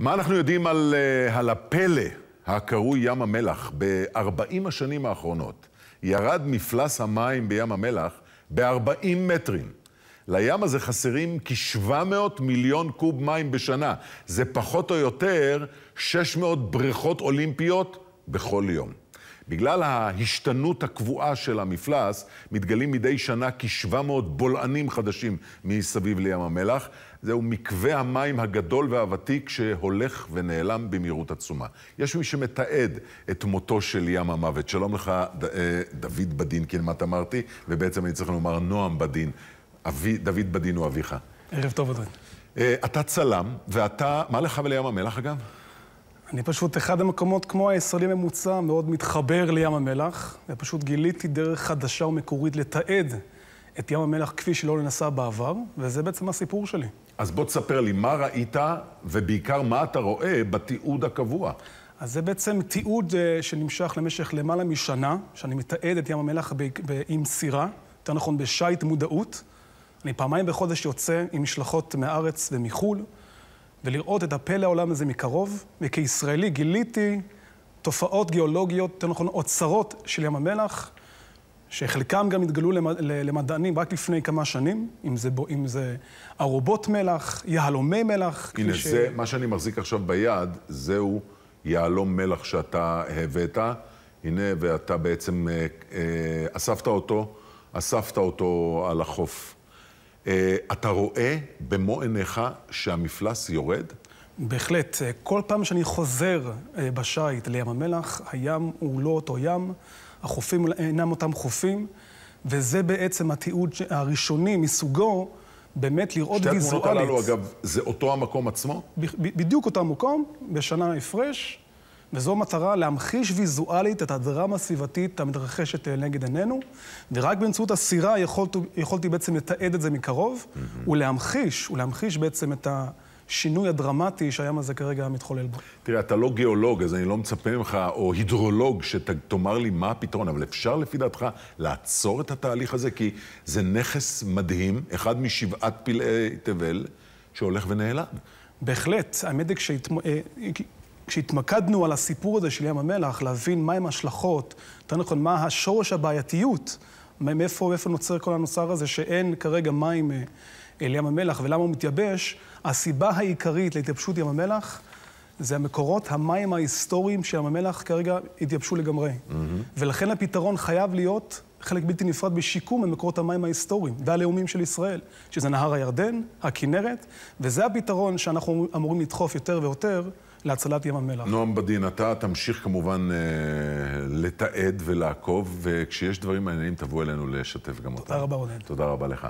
מה אנחנו יודעים על, אה, על הפלא הקרוי ים המלח? ב-40 השנים האחרונות ירד מפלס המים בים המלח ב-40 מטרים. לים הזה חסרים כ-700 מיליון קוב מים בשנה. זה פחות או יותר 600 בריכות אולימפיות בכל יום. בגלל ההשתנות הקבועה של המפלס, מתגלים מדי שנה כ-700 בולענים חדשים מסביב לים המלח. זהו מקווה המים הגדול והוותיק שהולך ונעלם במהירות עצומה. יש מי שמתעד את מותו של ים המוות. שלום לך, ד, אה, דוד בדין כמעט אמרתי, ובעצם אני צריך לומר נועם בדין. אבי, דוד בדין הוא אביך. ערב טוב, אדוני. אה, אתה צלם, ואתה, מה לך ולים המלח אגב? אני פשוט, אחד המקומות כמו הישראלי ממוצע, מאוד מתחבר לים המלח, ופשוט גיליתי דרך חדשה ומקורית לתעד את ים המלח כפי שלא נעשה בעבר, וזה בעצם הסיפור שלי. אז בוא תספר לי, מה ראית, ובעיקר מה אתה רואה בתיעוד הקבוע? אז זה בעצם תיעוד uh, שנמשך למשך למעלה משנה, שאני מתעד את ים המלח ב- ב- עם סירה, יותר נכון בשיט מודעות. אני פעמיים בחודש יוצא עם משלחות מהארץ ומחו"ל. ולראות את הפלא העולם הזה מקרוב, וכישראלי גיליתי תופעות גיאולוגיות, יותר נכון אוצרות של ים המלח, שחלקם גם התגלו למדענים רק לפני כמה שנים, אם זה, בו, אם זה ארובות מלח, יהלומי מלח. הנה, ש... זה, מה שאני מחזיק עכשיו ביד, זהו יהלום מלח שאתה הבאת. הנה, ואתה בעצם אה, אה, אספת אותו, אספת אותו על החוף. אה, אתה רואה במו עיניך שהמפלס יורד? בהחלט. אה, כל פעם שאני חוזר אה, בשיט לים המלח, הים הוא לא אותו ים, החופים אינם אותם חופים, וזה בעצם התיעוד הראשוני מסוגו, באמת לראות ויזואלית. שתי התמונות הללו, אגב, זה אותו המקום עצמו? ב- בדיוק אותו המקום, בשנה הפרש. וזו מטרה להמחיש ויזואלית את הדרמה הסביבתית המתרחשת אה, נגד עינינו, ורק באמצעות הסירה יכולת, יכולתי בעצם לתעד את זה מקרוב, mm-hmm. ולהמחיש, ולהמחיש בעצם את ה... השינוי הדרמטי שהים הזה כרגע מתחולל בו. תראה, אתה לא גיאולוג, אז אני לא מצפה ממך, או הידרולוג, שתאמר לי מה הפתרון, אבל אפשר לפי דעתך לעצור את התהליך הזה? כי זה נכס מדהים, אחד משבעת פלאי תבל, שהולך ונעלם. בהחלט. האמת אה, היא כשהתמקדנו על הסיפור הזה של ים המלח, להבין מהם ההשלכות, יותר נכון, מה השורש הבעייתיות, מאיפה, מאיפה נוצר כל הנוצר הזה שאין כרגע מים אל אה, אה, ים המלח ולמה הוא מתייבש, הסיבה העיקרית להתייבשות ים המלח זה המקורות, המים ההיסטוריים של ים המלח כרגע התייבשו לגמרי. Mm-hmm. ולכן הפתרון חייב להיות חלק בלתי נפרד בשיקום ממקורות המים ההיסטוריים והלאומיים של ישראל, שזה נהר הירדן, הכינרת, וזה הפתרון שאנחנו אמורים לדחוף יותר ויותר להצלת ים המלח. נועם בדין, אתה תמשיך כמובן אה, לתעד ולעקוב, וכשיש דברים מעניינים תבוא אלינו לשתף גם אותם. תודה אותם. רבה, רונן. תודה רבה לך.